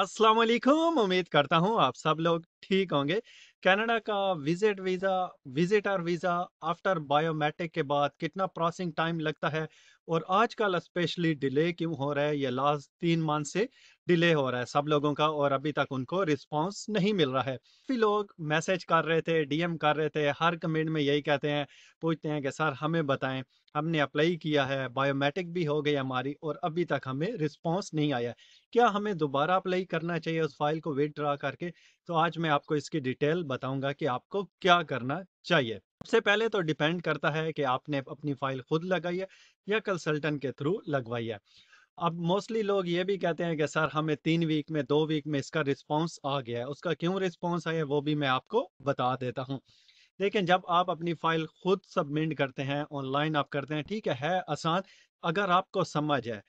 अस्सलाम वालेकुम उम्मीद करता हूँ आप सब लोग ठीक होंगे कनाडा का visit visa visitor visa after biometric के बाद कितना प्रोसेसिंग टाइम लगता है और आजकल स्पेशली डिले क्यों हो रहा है ये लास्ट तीन मंथ से डिले हो रहा है सब लोगों का और अभी तक उनको रिस्पॉन्स नहीं मिल रहा है फिर लोग मैसेज कर रहे थे डीएम कर रहे थे हर कमेंट में यही कहते हैं पूछते हैं कि सर हमें बताएं हमने अप्लाई किया है बायोमेट्रिक भी हो गई हमारी और अभी तक हमें रिस्पॉन्स नहीं आया क्या हमें दोबारा अप्लाई करना चाहिए उस फाइल को विदड्रा करके तो आज मैं आपको इसकी डिटेल बताऊंगा कि आपको क्या करना चाहिए सबसे पहले तो डिपेंड करता है कि आपने अपनी फाइल खुद लगाई है या कंसल्टेंट के थ्रू लगवाई है अब मोस्टली लोग ये भी कहते हैं कि सर हमें तीन वीक में दो वीक में इसका रिस्पॉन्स आ गया है उसका क्यों रिस्पॉन्स आया वो भी मैं आपको बता देता हूँ लेकिन जब आप अपनी फाइल खुद सबमिट करते हैं ऑनलाइन आप करते हैं ठीक है, है आसान अगर आपको समझ है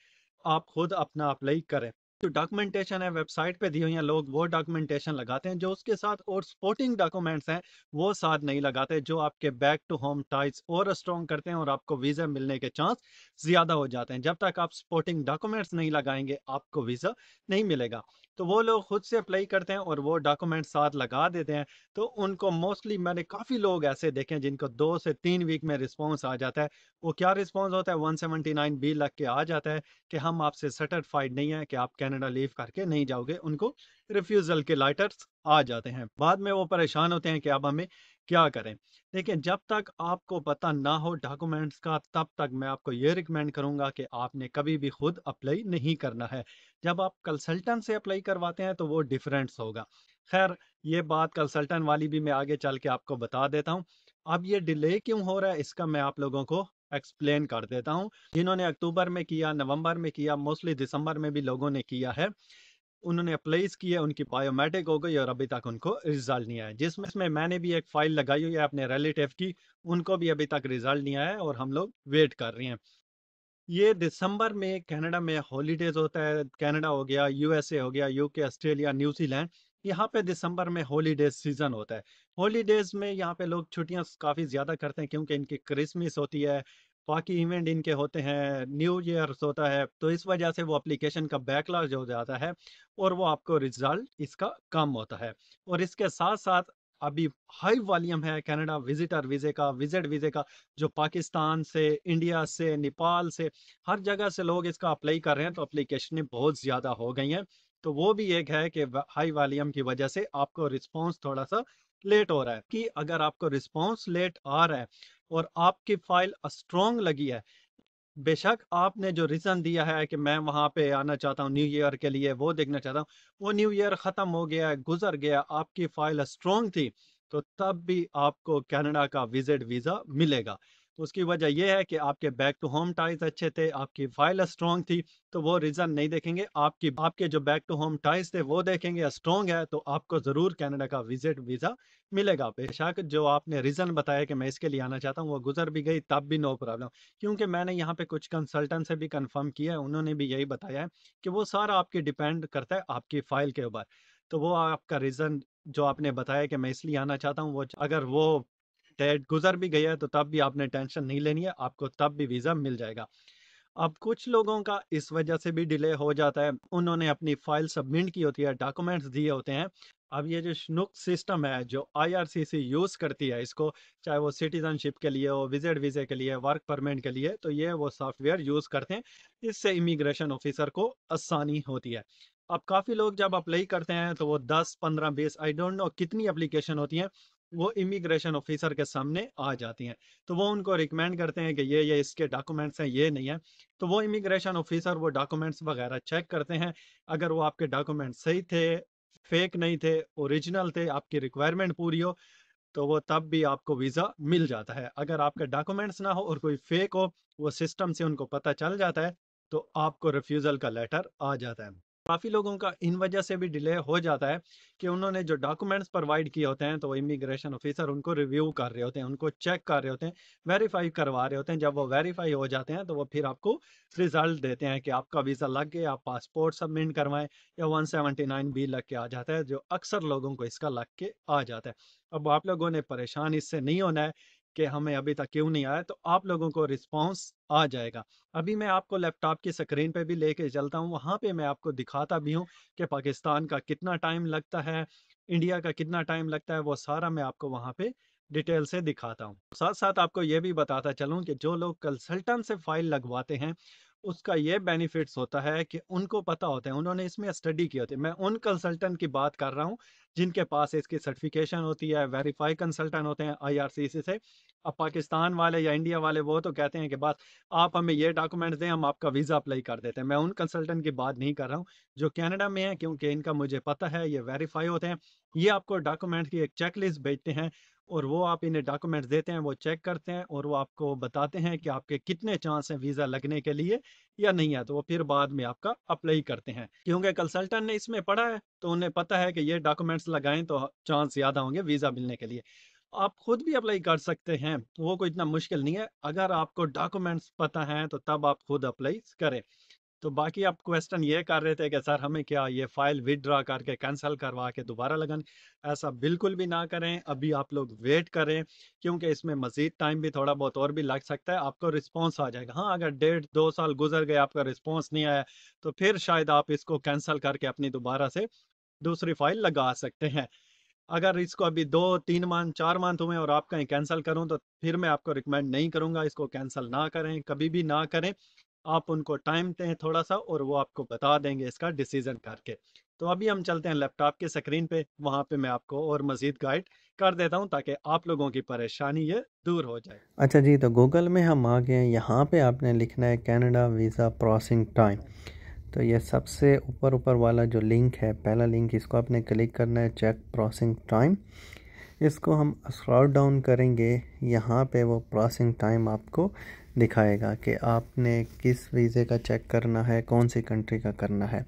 आप खुद अपना अप्लाई करें जो डॉक्यूमेंटेशन है वेबसाइट पे दी हुई है लोग वो डॉक्यूमेंटेशन लगाते हैं जो उसके साथ और स्पोर्टिंग डॉक्यूमेंट्स हैं वो साथ नहीं लगाते जो आपके बैक टू होम टाइट्स और स्ट्रॉन्ग करते हैं और आपको वीज़ा मिलने के चांस ज़्यादा हो जाते हैं जब तक आप स्पोर्टिंग डॉक्यूमेंट्स नहीं लगाएंगे आपको वीज़ा नहीं मिलेगा तो वो लोग खुद से अप्लाई करते हैं और वो डॉक्यूमेंट साथ लगा देते हैं तो उनको मोस्टली मैंने काफ़ी लोग ऐसे देखे जिनको दो से तीन वीक में रिस्पॉन्स आ जाता है वो क्या रिस्पॉन्स होता है 179 बी लग के आ जाता है कि हम आपसे सर्टिफाइड नहीं है कि आप कैन कनाडा लीव करके नहीं जाओगे उनको रिफ्यूज़ल के लाइटर्स आ जाते हैं बाद में वो परेशान होते हैं कि अब हमें क्या करें लेकिन जब तक आपको पता ना हो डॉक्यूमेंट्स का तब तक मैं आपको ये रिकमेंड करूंगा कि आपने कभी भी खुद अप्लाई नहीं करना है जब आप कंसल्टेंट से अप्लाई करवाते हैं तो वो डिफरेंस होगा खैर ये बात कंसल्टेंट वाली भी मैं आगे चल के आपको बता देता हूँ अब ये डिले क्यों हो रहा है इसका मैं आप लोगों को एक्सप्लेन कर देता हूँ जिन्होंने अक्टूबर में किया नवंबर में किया मोस्टली दिसंबर में भी लोगों ने किया है उन्होंने अप्लाईज किए उनकी बायोमेट्रिक हो गई और अभी तक उनको रिजल्ट नहीं आया जिसमें इसमें मैंने भी एक फाइल लगाई हुई है अपने रिलेटिव की उनको भी अभी तक रिजल्ट नहीं आया और हम लोग वेट कर रहे हैं ये दिसंबर में कनाडा में हॉलीडेज होता है कनाडा हो गया यूएसए हो गया यूके ऑस्ट्रेलिया न्यूजीलैंड यहाँ पे दिसंबर में हॉलीडेज सीजन होता है हॉलीडेज में यहाँ पे लोग छुट्टियाँ काफ़ी ज़्यादा करते हैं क्योंकि इनकी क्रिसमस होती है बाकी इवेंट इनके होते हैं न्यू ईयर्स होता है तो इस वजह से वो एप्लीकेशन का बैकलॉग हो जाता है और वो आपको रिजल्ट इसका कम होता है और इसके साथ साथ अभी हाई वॉल्यूम है कनाडा विजिटर वीज़े का विजिट वीज़े का जो पाकिस्तान से इंडिया से नेपाल से हर जगह से लोग इसका अप्लाई कर रहे हैं तो अप्लीकेशनें बहुत ज़्यादा हो गई हैं तो वो भी एक है कि हाई वॉल्यूम की वजह से आपको रिस्पांस थोड़ा सा लेट हो रहा है कि अगर आपको रिस्पांस लेट आ रहा है और आपकी फाइल स्ट्रॉन्ग लगी है बेशक आपने जो रीज़न दिया है कि मैं वहाँ पे आना चाहता हूँ न्यू ईयर के लिए वो देखना चाहता हूँ वो न्यू ईयर ख़त्म हो गया गुजर गया आपकी फ़ाइल स्ट्रॉन्ग थी तो तब भी आपको कनाडा का विजिट वीज़ा मिलेगा तो उसकी वजह यह है कि आपके बैक टू होम टाइज अच्छे थे आपकी फाइल स्ट्रॉन्ग थी तो वो रीज़न नहीं देखेंगे आपकी आपके जो बैक टू होम टाइज थे वो देखेंगे स्ट्रॉन्ग है तो आपको ज़रूर कैनेडा का विजिट वीज़ा मिलेगा बेशक जो आपने रीज़न बताया कि मैं इसके लिए आना चाहता हूँ वो गुजर भी गई तब भी नो प्रॉब्लम क्योंकि मैंने यहाँ पे कुछ कंसल्टेंट से भी कन्फर्म किया है उन्होंने भी यही बताया है कि वो सारा आपके डिपेंड करता है आपकी फ़ाइल के ऊपर तो वो आपका रीज़न जो आपने बताया कि मैं इसलिए आना चाहता हूँ वो अगर वो डेट गुजर भी गई है तो तब भी आपने टेंशन नहीं लेनी है आपको तब भी वीज़ा मिल जाएगा अब कुछ लोगों का इस वजह से भी डिले हो जाता है उन्होंने अपनी फाइल सबमिट की होती है डॉक्यूमेंट्स दिए होते हैं अब ये जो स्नुक सिस्टम है जो आईआरसीसी यूज़ करती है इसको चाहे वो सिटीजनशिप के लिए हो विजिट वीज़े के लिए वर्क परमिट के लिए तो ये वो सॉफ्टवेयर यूज़ करते हैं इससे इमिग्रेशन ऑफिसर को आसानी होती है अब काफ़ी लोग जब अप्लाई करते हैं तो वो 10, 15, 20 आई डोंट नो कितनी अप्लीकेशन होती हैं वो इमिग्रेशन ऑफिसर के सामने आ जाती हैं तो वो उनको रिकमेंड करते हैं कि ये ये इसके डॉक्यूमेंट्स हैं ये नहीं है तो वो इमिग्रेशन ऑफिसर वो डॉक्यूमेंट्स वगैरह चेक करते हैं अगर वो आपके डॉक्यूमेंट सही थे फेक नहीं थे ओरिजिनल थे आपकी रिक्वायरमेंट पूरी हो तो वो तब भी आपको वीज़ा मिल जाता है अगर आपके डॉक्यूमेंट्स ना हो और कोई फेक हो वो सिस्टम से उनको पता चल जाता है तो आपको रिफ्यूज़ल का लेटर आ जाता है काफ़ी लोगों का इन वजह से भी डिले हो जाता है कि उन्होंने जो डॉक्यूमेंट्स प्रोवाइड किए होते हैं तो इमिग्रेशन ऑफिसर उनको रिव्यू कर रहे होते हैं उनको चेक कर रहे होते हैं वेरीफाई करवा रहे होते हैं जब वो वेरीफाई हो जाते हैं तो वो फिर आपको रिजल्ट देते हैं कि आपका वीज़ा लग गया आप पासपोर्ट सबमिट करवाएं या वन सेवेंटी नाइन बी लग के आ जाता है जो अक्सर लोगों को इसका लग के आ जाता है अब आप लोगों ने परेशान इससे नहीं होना है कि हमें अभी तक क्यों नहीं आया तो आप लोगों को रिस्पॉन्स आ जाएगा अभी मैं आपको लैपटॉप की स्क्रीन पे भी लेके चलता हूँ वहाँ पे मैं आपको दिखाता भी हूँ कि पाकिस्तान का कितना टाइम लगता है इंडिया का कितना टाइम लगता है वो सारा मैं आपको वहाँ पे डिटेल से दिखाता हूँ साथ साथ आपको ये भी बताता चलूँ कि जो लोग कंसल्टेंट से फाइल लगवाते हैं उसका ये बेनिफिट्स होता है कि उनको पता होता है उन्होंने इसमें स्टडी की होती है मैं उन कंसल्टेंट की बात कर रहा हूँ जिनके पास इसकी सर्टिफिकेशन होती है वेरीफाई कंसल्टेंट होते हैं आईआरसीसी से अब पाकिस्तान वाले या इंडिया वाले वो तो कहते हैं कि बस आप हमें ये डॉक्यूमेंट दें हम आपका वीज़ा अप्लाई कर देते हैं मैं उन कंसल्टेंट की बात नहीं कर रहा हूँ जो कैनेडा में है क्योंकि इनका मुझे पता है ये वेरीफाई होते हैं ये आपको डॉक्यूमेंट की एक चेक लिस्ट भेजते हैं और वो आप इन्हें डॉक्यूमेंट्स देते हैं वो चेक करते हैं और वो आपको बताते हैं कि आपके कितने चांस हैं वीज़ा लगने के लिए या नहीं है तो वो फिर बाद में आपका अप्लाई करते हैं क्योंकि कंसल्टेंट ने इसमें पढ़ा है तो उन्हें पता है कि ये डॉक्यूमेंट्स लगाएं तो चांस ज़्यादा होंगे वीज़ा मिलने के लिए आप खुद भी अप्लाई कर सकते हैं तो वो कोई इतना मुश्किल नहीं है अगर आपको डॉक्यूमेंट्स पता हैं तो तब आप खुद अप्लाई करें तो बाकी आप क्वेश्चन ये कर रहे थे कि सर हमें क्या ये फाइल विदड्रा करके कैंसिल करवा के दोबारा लगन ऐसा बिल्कुल भी ना करें अभी आप लोग वेट करें क्योंकि इसमें मज़ीद टाइम भी थोड़ा बहुत और भी लग सकता है आपको रिस्पॉन्स आ जाएगा हाँ अगर डेढ़ दो साल गुजर गए आपका रिस्पॉन्स नहीं आया तो फिर शायद आप इसको कैंसिल करके अपनी दोबारा से दूसरी फाइल लगा सकते हैं अगर इसको अभी दो तीन मंथ चार मंथ हुए और आप कहीं कैंसिल करूं तो फिर मैं आपको रिकमेंड नहीं करूंगा इसको कैंसिल ना करें कभी भी ना करें आप उनको टाइम दें थोड़ा सा और वो आपको बता देंगे इसका डिसीजन करके तो अभी हम चलते हैं लैपटॉप के स्क्रीन पे वहाँ पे मैं आपको और मज़ीद गाइड कर देता हूँ ताकि आप लोगों की परेशानी ये दूर हो जाए अच्छा जी तो गूगल में हम आ गए हैं यहाँ पे आपने लिखना है कैनेडा वीज़ा प्रोसिंग टाइम तो ये सबसे ऊपर ऊपर वाला जो लिंक है पहला लिंक इसको आपने क्लिक करना है चेक प्रोसिंग टाइम इसको हम स्क्रॉल डाउन करेंगे यहाँ पे वो प्रोसिंग टाइम आपको दिखाएगा कि आपने किस वीज़े का चेक करना है कौन सी कंट्री का करना है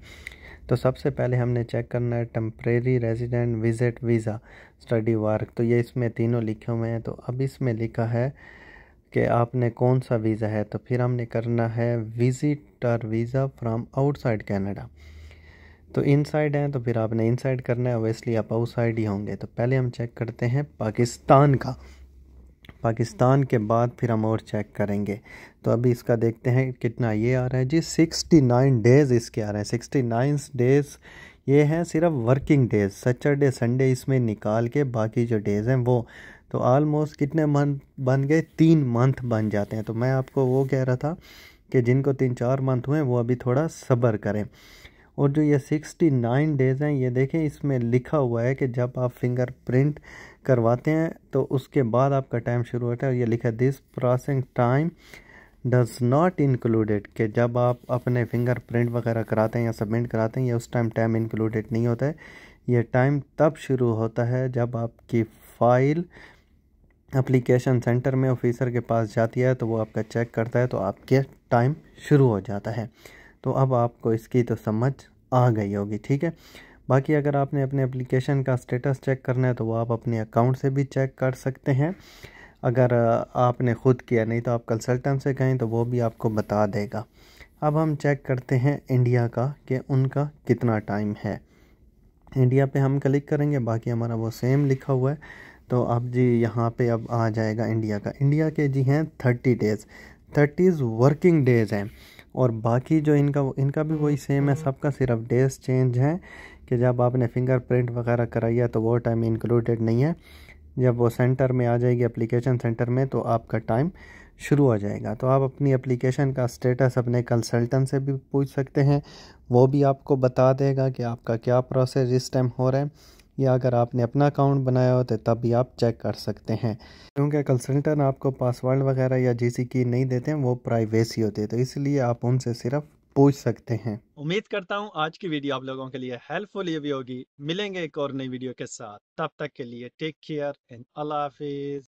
तो सबसे पहले हमने चेक करना है temporary resident visit visa study work तो ये इसमें तीनों लिखे हुए हैं तो अब इसमें लिखा है कि आपने कौन सा वीज़ा है तो फिर हमने करना है visitor visa from outside Canada तो इनसाइड हैं तो फिर आपने इनसाइड करना है ओबियसली आप आउटसाइड ही होंगे तो पहले हम चेक करते हैं पाकिस्तान का पाकिस्तान के बाद फिर हम और चेक करेंगे तो अभी इसका देखते हैं कितना ये आ रहा है जी सिक्सटी नाइन डेज़ इसके आ रहे हैं सिक्सटी नाइन डेज़ ये हैं सिर्फ वर्किंग डेज़ सैटरडे संडे इसमें निकाल के बाकी जो डेज़ हैं वो तो आलमोस्ट कितने मंथ बन गए तीन मंथ बन जाते हैं तो मैं आपको वो कह रहा था कि जिनको तीन चार मंथ हुए वो अभी थोड़ा सब्र करें और जो ये सिक्सटी नाइन डेज़ हैं ये देखें इसमें लिखा हुआ है कि जब आप फिंगर प्रिंट करवाते हैं तो उसके बाद आपका टाइम शुरू होता है और ये लिखा this processing time does not included कि जब आप अपने फिंगर प्रिंट वगैरह कराते हैं या सबमिट कराते हैं या उस टाइम टाइम इंक्लूडेड नहीं होता है यह टाइम तब शुरू होता है जब आपकी फ़ाइल अप्लीकेशन सेंटर में ऑफिसर के पास जाती है तो वो आपका चेक करता है तो आपके टाइम शुरू हो जाता है तो अब आपको इसकी तो समझ आ गई होगी ठीक है बाकी अगर आपने अपने एप्लीकेशन का स्टेटस चेक करना है तो वो आप अपने अकाउंट से भी चेक कर सकते हैं अगर आपने ख़ुद किया नहीं तो आप कंसल्टेंट से कहें तो वो भी आपको बता देगा अब हम चेक करते हैं इंडिया का कि उनका कितना टाइम है इंडिया पे हम क्लिक करेंगे बाकी हमारा वो सेम लिखा हुआ है तो अब जी यहाँ पे अब आ जाएगा इंडिया का इंडिया के जी हैं thirty days thirties working days हैं और बाकी जो इनका इनका भी वही सेम है सबका सिर्फ डेज़ चेंज हैं कि जब आपने फिंगरप्रिंट वगैरह कराया तो वो टाइम इंक्लूडेड नहीं है जब वो सेंटर में आ जाएगी एप्लीकेशन सेंटर में तो आपका टाइम शुरू हो जाएगा तो आप अपनी एप्लीकेशन का स्टेटस अपने कंसल्टेंट से भी पूछ सकते हैं वो भी आपको बता देगा कि आपका क्या प्रोसेस इस टाइम हो रहा है या अगर आपने अपना अकाउंट बनाया हो तो तब भी आप चेक कर सकते हैं क्योंकि कंसल्टेंट आपको पासवर्ड वगैरह या जीसी की नहीं देते हैं वो प्राइवेसी होती है तो इसलिए आप उनसे सिर्फ पूछ सकते हैं उम्मीद करता हूँ आज की वीडियो आप लोगों के लिए हेल्पफुल ये भी होगी मिलेंगे एक और नई वीडियो के साथ तब तक के लिए टेक केयर एंड अल्लाह हाफिज